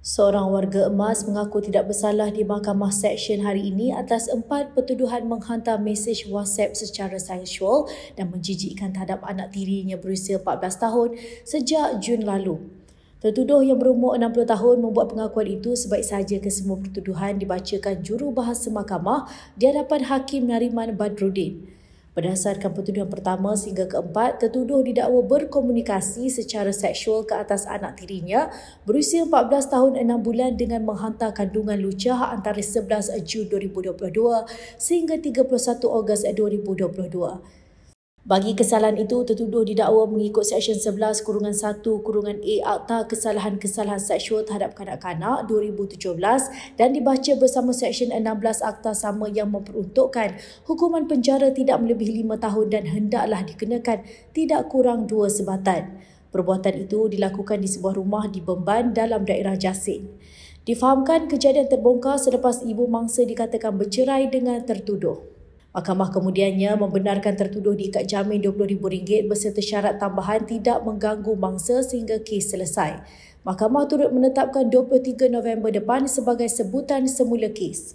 Seorang warga emas mengaku tidak bersalah di mahkamah seksyen hari ini atas empat pertuduhan menghantar mesej WhatsApp secara sensual dan menjijikkan terhadap anak tirinya berusia 14 tahun sejak Jun lalu. Tertuduh yang berumur 60 tahun membuat pengakuan itu sebaik sahaja kesemua semua pertuduhan dibacakan juru bahasa mahkamah di hadapan Hakim Nariman Badrudin. Berdasarkan pertuduhan pertama sehingga keempat, tertuduh didakwa berkomunikasi secara seksual ke atas anak tirinya berusia 14 tahun 6 bulan dengan menghantar kandungan lucah antara 11 Jun 2022 sehingga 31 Ogos 2022. Bagi kesalahan itu, tertuduh didakwa mengikut Seksyen 11 Kurungan 1 Kurungan A Akta Kesalahan-Kesalahan Seksual Terhadap Kanak-Kanak 2017 dan dibaca bersama Seksyen 16 Akta Sama yang memperuntukkan hukuman penjara tidak melebihi 5 tahun dan hendaklah dikenakan tidak kurang 2 sebatan. Perbuatan itu dilakukan di sebuah rumah di Bemban dalam daerah Jasin. Difahamkan kejadian terbongkar selepas ibu mangsa dikatakan bercerai dengan tertuduh. Mahkamah kemudiannya membenarkan tertuduh diikat jamin RM20,000 berserta syarat tambahan tidak mengganggu mangsa sehingga kes selesai. Mahkamah turut menetapkan 23 November depan sebagai sebutan semula kes.